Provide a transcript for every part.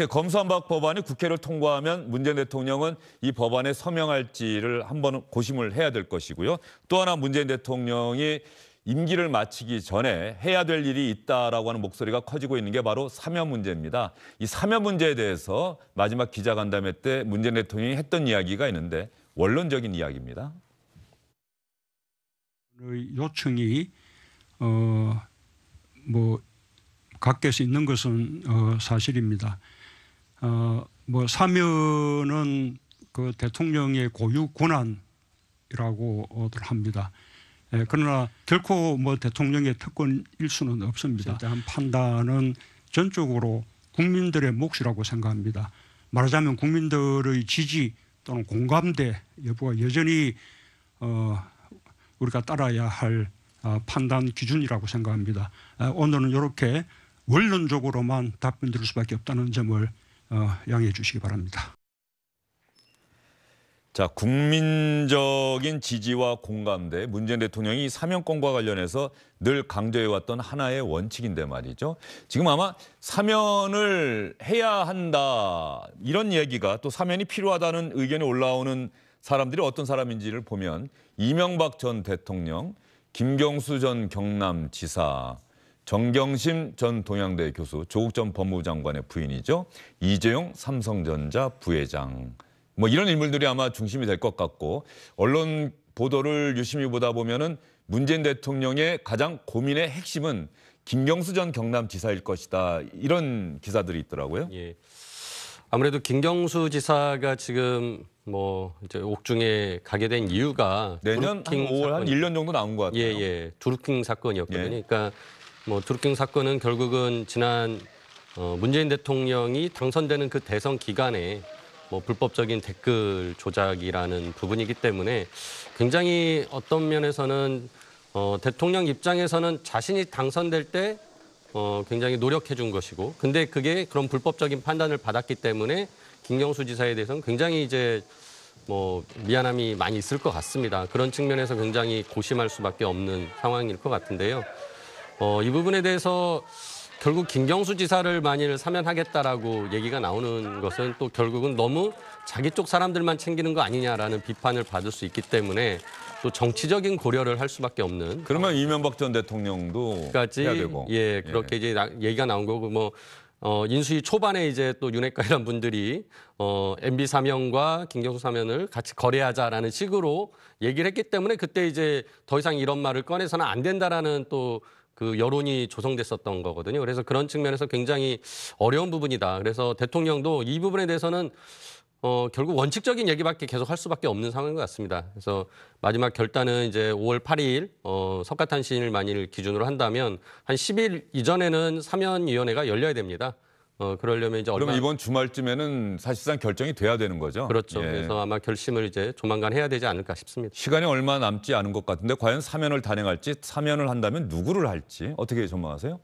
특히 검수한박 법안이 국회를 통과하면 문재인 대통령은 이 법안에 서명할지를 한번 고심을 해야 될 것이고요. 또 하나 문재인 대통령이 임기를 마치기 전에 해야 될 일이 있다라고 하는 목소리가 커지고 있는 게 바로 사면 문제입니다. 이 사면 문제에 대해서 마지막 기자간담회 때 문재인 대통령이 했던 이야기가 있는데 원론적인 이야기입니다. 요청이 어뭐 각계에서 있는 것은 어 사실입니다. 어, 뭐 사면은 그 대통령의 고유 권한이라고들 합니다. 예, 그러나 결코 뭐 대통령의 특권일 수는 없습니다. 대한 판단은 전적으로 국민들의 몫이라고 생각합니다. 말하자면 국민들의 지지 또는 공감대 여부가 여전히 어, 우리가 따라야 할 어, 판단 기준이라고 생각합니다. 어, 오늘은 이렇게 원론적으로만 답변 드릴 수밖에 없다는 점을 어, 양해해 주시기 바랍니다. 자, 국민적인 지지와 공감대, 문재인 대통령이 사면권과 관련해서 늘 강조해왔던 하나의 원칙인데 말이죠. 지금 아마 사면을 해야 한다 이런 얘기가 또 사면이 필요하다는 의견이 올라오는 사람들이 어떤 사람인지를 보면 이명박 전 대통령, 김경수 전 경남지사, 정경심 전 동양대 교수, 조국 전 법무부 장관의 부인이죠. 이재용 삼성전자 부회장. 뭐 이런 인물들이 아마 중심이 될 것 같고 언론 보도를 유심히 보다 보면은 문재인 대통령의 가장 고민의 핵심은 김경수 전 경남지사일 것이다 이런 기사들이 있더라고요. 예. 아무래도 김경수 지사가 지금 뭐 이제 옥중에 가게 된 이유가 내년 한 5월 사건이... 한 1년 정도 나온 것 같아요. 예, 예. 두루킹 사건이었거든요. 예. 그러니까 뭐 드루킹 사건은 결국은 지난 어, 문재인 대통령이 당선되는 그 대선 기간에 뭐 불법적인 댓글 조작이라는 부분이기 때문에 굉장히 어떤 면에서는 어, 대통령 입장에서는 자신이 당선될 때 어, 굉장히 노력해 준 것이고 근데 그게 그런 불법적인 판단을 받았기 때문에 김경수 지사에 대해서는 굉장히 이제 뭐 미안함이 많이 있을 것 같습니다. 그런 측면에서 굉장히 고심할 수밖에 없는 상황일 것 같은데요. 어, 이 부분에 대해서 결국 김경수 지사를 만일 사면하겠다라고 얘기가 나오는 것은 또 결국은 너무 자기 쪽 사람들만 챙기는 거 아니냐라는 비판을 받을 수 있기 때문에 또 정치적인 고려를 할 수밖에 없는. 그러면 어, 이명박 전 대통령도 까지 예, 그렇게 예. 이제 얘기가 나온 거고 뭐 어, 인수위 초반에 이제 또 윤핵관이란 분들이 어, MB 사면과 김경수 사면을 같이 거래하자라는 식으로 얘기를 했기 때문에 그때 이제 더 이상 이런 말을 꺼내서는 안 된다라는 또그 여론이 조성됐었던 거거든요. 그래서 그런 측면에서 굉장히 어려운 부분이다. 그래서 대통령도 이 부분에 대해서는 어, 결국 원칙적인 얘기밖에 계속 할 수밖에 없는 상황인 것 같습니다. 그래서 마지막 결단은 이제 5월 8일 어, 석가탄신일 만일 기준으로 한다면 한 10일 이전에는 사면위원회가 열려야 됩니다. 어, 그러려면 이제 그러면 얼마... 이번 주말쯤에는 사실상 결정이 돼야 되는 거죠? 그렇죠. 예. 그래서 아마 결심을 이제 조만간 해야 되지 않을까 싶습니다. 시간이 얼마 남지 않은 것 같은데 과연 사면을 단행할지 사면을 한다면 누구를 할지 어떻게 전망하세요?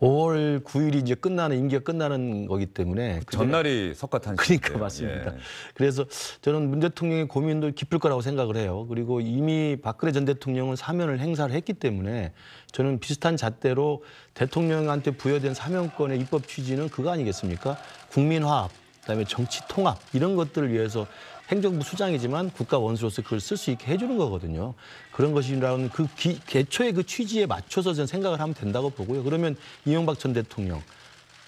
5월 9일이 이제 끝나는 임기가 끝나는 거기 때문에 전날이 석가탄 그러니까 맞습니다. 예. 그래서 저는 문 대통령의 고민도 깊을 거라고 생각을 해요. 그리고 이미 박근혜 전 대통령은 사면을 행사를 했기 때문에 저는 비슷한 잣대로 대통령한테 부여된 사면권의 입법 취지는 그거 아니겠습니까? 국민화합, 그다음에 정치 통합 이런 것들을 위해서 행정부 수장이지만 국가 원수로서 그걸 쓸 수 있게 해주는 거거든요. 그런 것이라는 그 기, 개초의 그 취지에 맞춰서 저는 생각을 하면 된다고 보고요. 그러면 이명박 전 대통령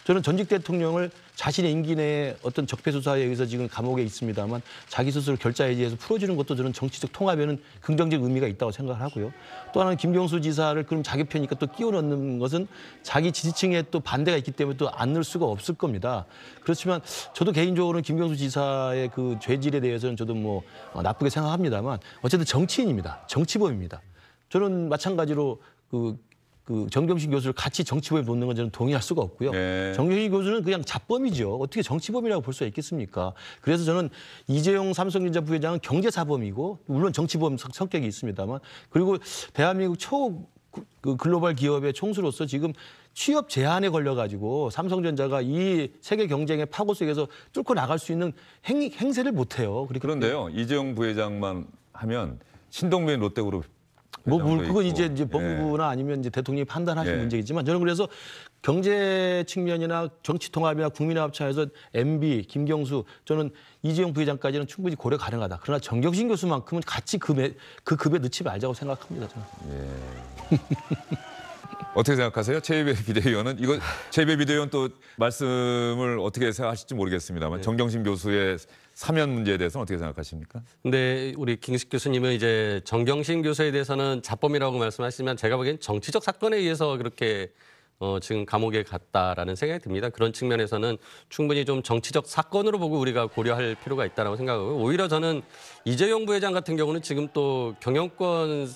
저는 전직 대통령을 자신의 임기 내에 어떤 적폐 수사에 의해서 지금 감옥에 있습니다만 자기 스스로 결자해지해서 풀어주는 것도 저는 정치적 통합에는 긍정적 의미가 있다고 생각을 하고요. 또 하나는 김경수 지사를 그럼 자기 편이니까 또 끼워 넣는 것은 자기 지지층에 또 반대가 있기 때문에 또 안 넣을 수가 없을 겁니다. 그렇지만 저도 개인적으로는 김경수 지사의 그 죄질에 대해서는 저도 뭐 어, 나쁘게 생각합니다만 어쨌든 정치인입니다. 정치범입니다. 저는 마찬가지로 그그 정경심 교수를 같이 정치범에 놓는 건 저는 동의할 수가 없고요. 네. 정경심 교수는 그냥 잡범이죠. 어떻게 정치범이라고 볼 수가 있겠습니까? 그래서 저는 이재용 삼성전자 부회장은 경제사범이고 물론 정치범 성격이 있습니다만 그리고 대한민국 초 그, 그 글로벌 기업의 총수로서 지금 취업 제한에 걸려가지고 삼성전자가 이 세계 경쟁의 파고 속에서 뚫고 나갈 수 있는 행, 행세를 못해요. 그런데요, 이재용 부회장만 하면 신동빈 롯데그룹 뭐, 물, 그건 이제, 이제 예. 법무부나 예. 아니면 이제 대통령이 판단하실 예. 문제겠지만 저는 그래서 경제 측면이나 정치 통합이나 국민합 차에서 MB, 김경수, 저는 이재용 부회장까지는 충분히 고려 가능하다. 그러나 정경심 교수만큼은 같이 급에, 그, 그 급에 넣지 말자고 생각합니다. 저는. 예. 어떻게 생각하세요? 최희배 비대위원은 이거 최희배 비대위원 또 말씀을 어떻게 생각하실지 모르겠습니다만 네. 정경심 교수의 사면 문제에 대해서는 어떻게 생각하십니까? 근데 우리 김식 교수님은 이제 정경심 교수에 대해서는 자범이라고 말씀하시지만 제가 보기엔 정치적 사건에 의해서 그렇게 어, 지금 감옥에 갔다라는 생각이 듭니다. 그런 측면에서는 충분히 좀 정치적 사건으로 보고 우리가 고려할 필요가 있다라고 생각하고 오히려 저는 이재용 부회장 같은 경우는 지금 또 경영권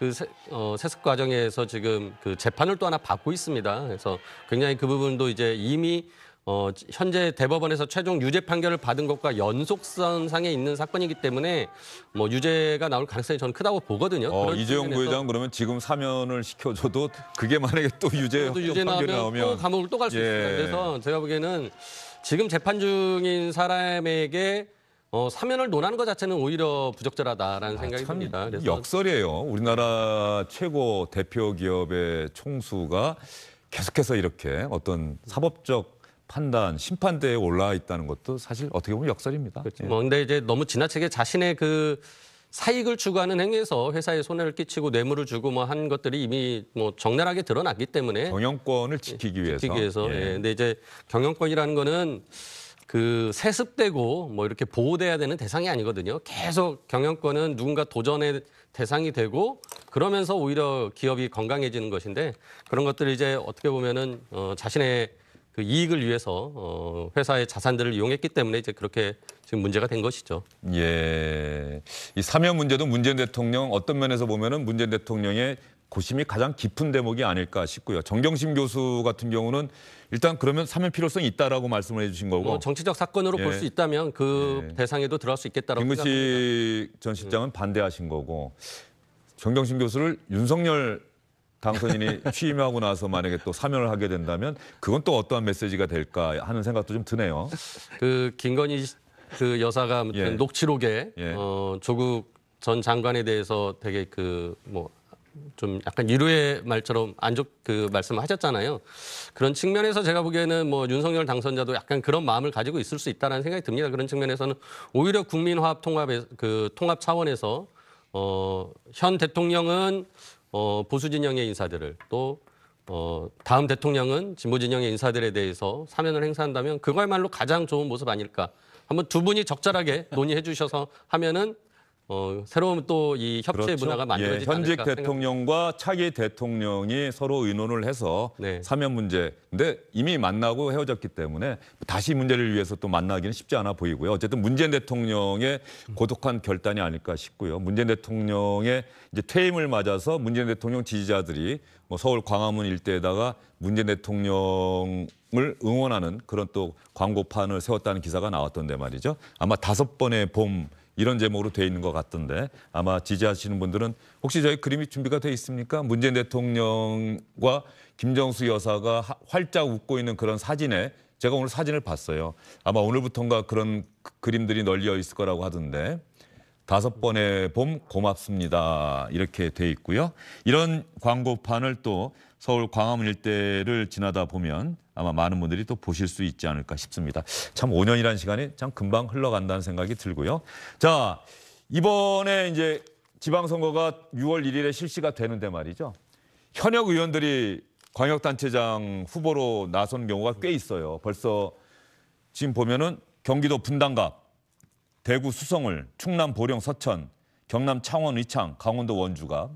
그 세, 어, 세습 과정에서 지금 그 재판을 또 하나 받고 있습니다. 그래서 굉장히 그 부분도 이제 이미 어, 현재 대법원에서 최종 유죄 판결을 받은 것과 연속선상에 있는 사건이기 때문에 뭐 유죄가 나올 가능성이 저는 크다고 보거든요. 어, 이재용 부회장 그러면 지금 사면을 시켜줘도 그게 만약에 또 유죄, 또 유죄 판결이 나오면 또 감옥을 또 갈수 예. 있습니다. 그래서 제가 보기에는 지금 재판 중인 사람에게 어, 사면을 논하는 것 자체는 오히려 부적절하다라는 아, 생각이 듭니다. 그래서 역설이에요. 우리나라 최고 대표 기업의 총수가 계속해서 이렇게 어떤 사법적 판단, 심판대에 올라 와 있다는 것도 사실 어떻게 보면 역설입니다. 그렇죠. 예. 뭐데 이제 너무 지나치게 자신의 그 사익을 추구하는 행위에서 회사에 손해를 끼치고 뇌물을 주고 뭐 한 것들이 이미 뭐 적나라하게 드러났기 때문에 경영권을 예, 지키기 위해서 지키기 위해서. 예. 예. 근데 이제 경영권이라는 거는 그 세습되고 뭐 이렇게 보호돼야 되는 대상이 아니거든요. 계속 경영권은 누군가 도전의 대상이 되고 그러면서 오히려 기업이 건강해지는 것인데 그런 것들을 이제 어떻게 보면은 어 자신의 그 이익을 위해서 어 회사의 자산들을 이용했기 때문에 이제 그렇게 지금 문제가 된 것이죠. 예. 이 사면 문제도 문재인 대통령 어떤 면에서 보면은 문재인 대통령의 고심이 가장 깊은 대목이 아닐까 싶고요. 정경심 교수 같은 경우는 일단 그러면 사면 필요성이 있다라고 말씀을 해주신 거고 뭐 정치적 사건으로 예. 볼수 있다면 그 예. 대상에도 들어갈 수 있겠다라고 생각합니다. 전 실장은 음. 반대하신 거고 정경심 교수를 윤석열 당선인이 취임하고 나서 만약에 또 사면을 하게 된다면 그건 또 어떠한 메시지가 될까 하는 생각도 좀 드네요. 그 김건희 그 여사가 아무튼 예. 녹취록에 예. 어, 조국 전 장관에 대해서 되게 그뭐 좀 약간 유료의 말처럼 안 좋 그 말씀을 하셨잖아요. 그런 측면에서 제가 보기에는 뭐 윤석열 당선자도 약간 그런 마음을 가지고 있을 수 있다라는 생각이 듭니다. 그런 측면에서는 오히려 국민화합 통합의 그 통합 차원에서 어, 현 대통령은 어, 보수 진영의 인사들을 또 어, 다음 대통령은 진보 진영의 인사들에 대해서 사면을 행사한다면 그걸말로 가장 좋은 모습 아닐까. 한번 두 분이 적절하게 논의해 주셔서 하면은 어, 새로운 또 이 협치 그렇죠. 문화가 예, 만들어지지 예, 현직 대통령과 차기 대통령이 서로 의논을 해서 네. 사면 문제. 근데 이미 만나고 헤어졌기 때문에 다시 문제를 위해서 또 만나기는 쉽지 않아 보이고요. 어쨌든 문재인 대통령의 고독한 결단이 아닐까 싶고요. 문재인 대통령의 이제 퇴임을 맞아서 문재인 대통령 지지자들이 뭐 서울 광화문 일대에다가 문재인 대통령을 응원하는 그런 또 광고판을 세웠다는 기사가 나왔던데 말이죠. 아마 다섯 번의 봄 이런 제목으로 돼 있는 것 같던데 아마 지지하시는 분들은 혹시 저희 그림이 준비가 돼 있습니까? 문재인 대통령과 김정수 여사가 활짝 웃고 있는 그런 사진에 제가 오늘 사진을 봤어요. 아마 오늘부터인가 그런 그 그림들이 널려 있을 거라고 하던데 다섯 번의 봄 고맙습니다. 이렇게 돼 있고요. 이런 광고판을 또 서울 광화문 일대를 지나다 보면 아마 많은 분들이 또 보실 수 있지 않을까 싶습니다. 참 5년이라는 시간이 참 금방 흘러간다는 생각이 들고요. 자, 이번에 이제 지방선거가 6월 1일에 실시가 되는데 말이죠. 현역 의원들이 광역단체장 후보로 나선 경우가 꽤 있어요. 벌써 지금 보면은 경기도 분당갑 대구 수성을, 충남 보령 서천, 경남 창원 의창, 강원도 원주가.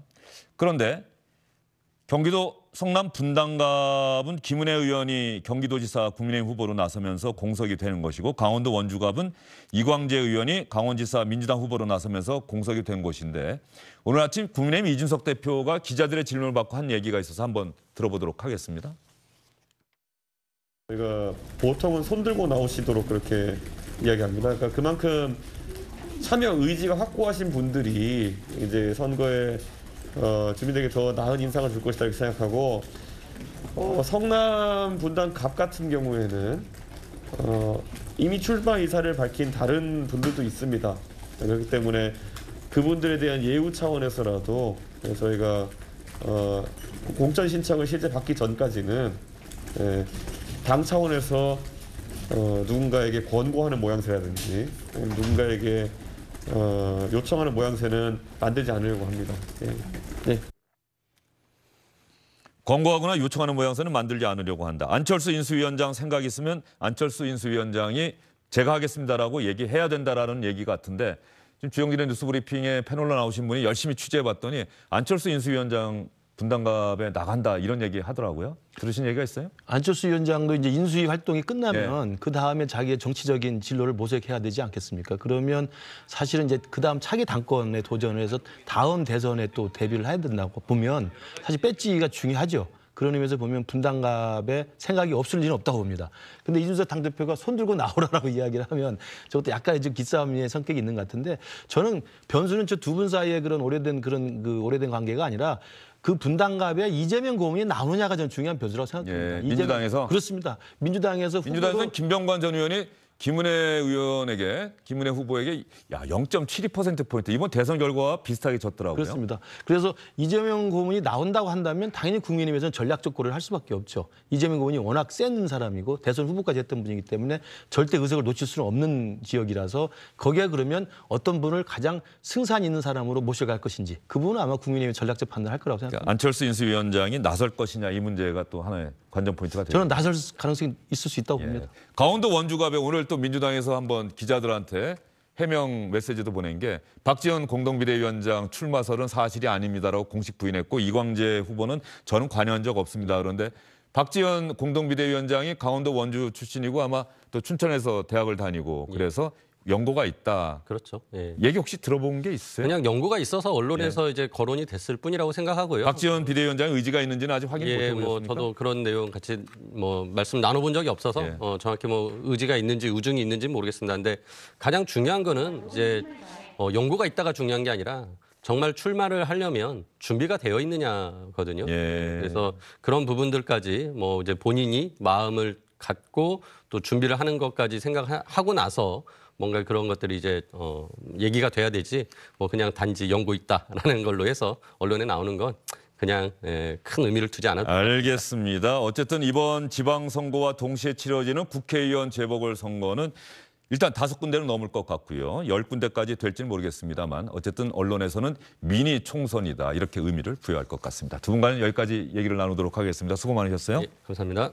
그런데 경기도 성남 분당갑은 김은혜 의원이 경기도지사 국민의힘 후보로 나서면서 공석이 되는 것이고 강원도 원주갑은 이광재 의원이 강원지사 민주당 후보로 나서면서 공석이 된 것인데 오늘 아침 국민의힘 이준석 대표가 기자들의 질문을 받고 한 얘기가 있어서 한번 들어보도록 하겠습니다. 저희가 보통은 손 들고 나오시도록 그렇게 이야기합니다. 그러니까 그만큼 참여 의지가 확고하신 분들이 이제 선거에 어, 주민들에게 더 나은 인상을 줄 것이다 이렇게 생각하고 어, 성남 분당 갑 같은 경우에는 어, 이미 출마 의사를 밝힌 다른 분들도 있습니다. 그렇기 때문에 그분들에 대한 예우 차원에서라도 저희가 어, 공천 신청을 실제 받기 전까지는 예, 당 차원에서 어, 누군가에게 권고하는 모양새라든지 누군가에게 어, 요청하는 모양새는 만들지 않으려고 합니다. 예. 예. 권고하거나 요청하는 모양새는 만들지 않으려고 한다. 안철수 인수위원장 생각 있으면 안철수 인수위원장이 제가 하겠습니다라고 얘기해야 된다라는 얘기 같은데 지금 주영진의 뉴스브리핑에 패널로 나오신 분이 열심히 취재해봤더니 안철수 인수위원장 분당갑에 나간다 이런 얘기 하더라고요. 들으신 얘기가 있어요? 안철수 위원장도 이제 인수위 활동이 끝나면 예. 그 다음에 자기의 정치적인 진로를 모색해야 되지 않겠습니까? 그러면 사실은 이제 그 다음 차기 당권에 도전을 해서 다음 대선에 또 대비를 해야 된다고 보면 사실 배지가 중요하죠. 그런 의미에서 보면 분당갑에 생각이 없을 리는 없다고 봅니다. 근데 이준석 당대표가 손 들고 나오라라고 이야기를 하면 저것도 약간의 좀 기싸움의 성격이 있는 것 같은데 저는 변수는 저 두 분 사이에 그런 오래된 그런 그 오래된 관계가 아니라 그 분당갑에 이재명 고문이 나오느냐가 전 중요한 변수라고 생각합니다. 예, 민주당에서 그렇습니다. 민주당에서 민주당에서 김병관 전 의원이 김은혜 의원에게 김은혜 후보에게 야0.72% 포인트 이번 대선 결과와 비슷하게 졌더라고요. 그렇습니다. 그래서 이재명 고문이 나온다고 한다면 당연히 국민의힘에서는 전략적 고려를 할 수밖에 없죠. 이재명 고문이 워낙 센 사람이고 대선 후보까지 했던 분이기 때문에 절대 의석을 놓칠 수는 없는 지역이라서 거기에 그러면 어떤 분을 가장 승산 있는 사람으로 모셔갈 것인지 그분은 아마 국민의힘 전략적 판단을 할 거라고 생각합니다. 그러니까 안철수 인수위원장이 나설 것이냐 이 문제가 또 하나의 관전 포인트가 되죠. 저는 나설 가능성이 있을 수 있다고 예. 봅니다. 강원도 원주갑에 오늘 또또 민주당에서 한번 기자들한테 해명 메시지도 보낸 게 박지원 공동비대위원장 출마설은 사실이 아닙니다라고 공식 부인했고 이광재 후보는 저는 관여한 적 없습니다. 그런데 박지원 공동비대위원장이 강원도 원주 출신이고 아마 또 춘천에서 대학을 다니고 예. 그래서 연고가 있다. 그렇죠. 예. 얘기 혹시 들어본 게 있어요? 그냥 연고가 있어서 언론에서 예. 이제 거론이 됐을 뿐이라고 생각하고요. 박지원 비대위원장 의지가 있는지는 아직 확인 예, 못 해보셨습니까? 뭐 저도 그런 내용 같이 뭐 말씀 나눠본 적이 없어서 예. 어, 정확히 뭐 의지가 있는지 우중이 있는지 모르겠습니다. 근데 가장 중요한 거는 이제 어, 연고가 있다가 중요한 게 아니라 정말 출마를 하려면 준비가 되어 있느냐거든요. 예. 그래서 그런 부분들까지 뭐 이제 본인이 마음을 갖고 또 준비를 하는 것까지 생각하고 나서 뭔가 그런 것들이 이제 어, 얘기가 돼야 되지 뭐 그냥 단지 연구 있다라는 걸로 해서 언론에 나오는 건 그냥 예, 큰 의미를 두지 않았다. 알겠습니다. 어쨌든 이번 지방선거와 동시에 치러지는 국회의원 재보궐선거는 일단 다섯 군데는 넘을 것 같고요. 열 군데까지 될지는 모르겠습니다만 어쨌든 언론에서는 미니 총선이다 이렇게 의미를 부여할 것 같습니다. 두 분과는 여기까지 얘기를 나누도록 하겠습니다. 수고 많으셨어요. 예, 감사합니다.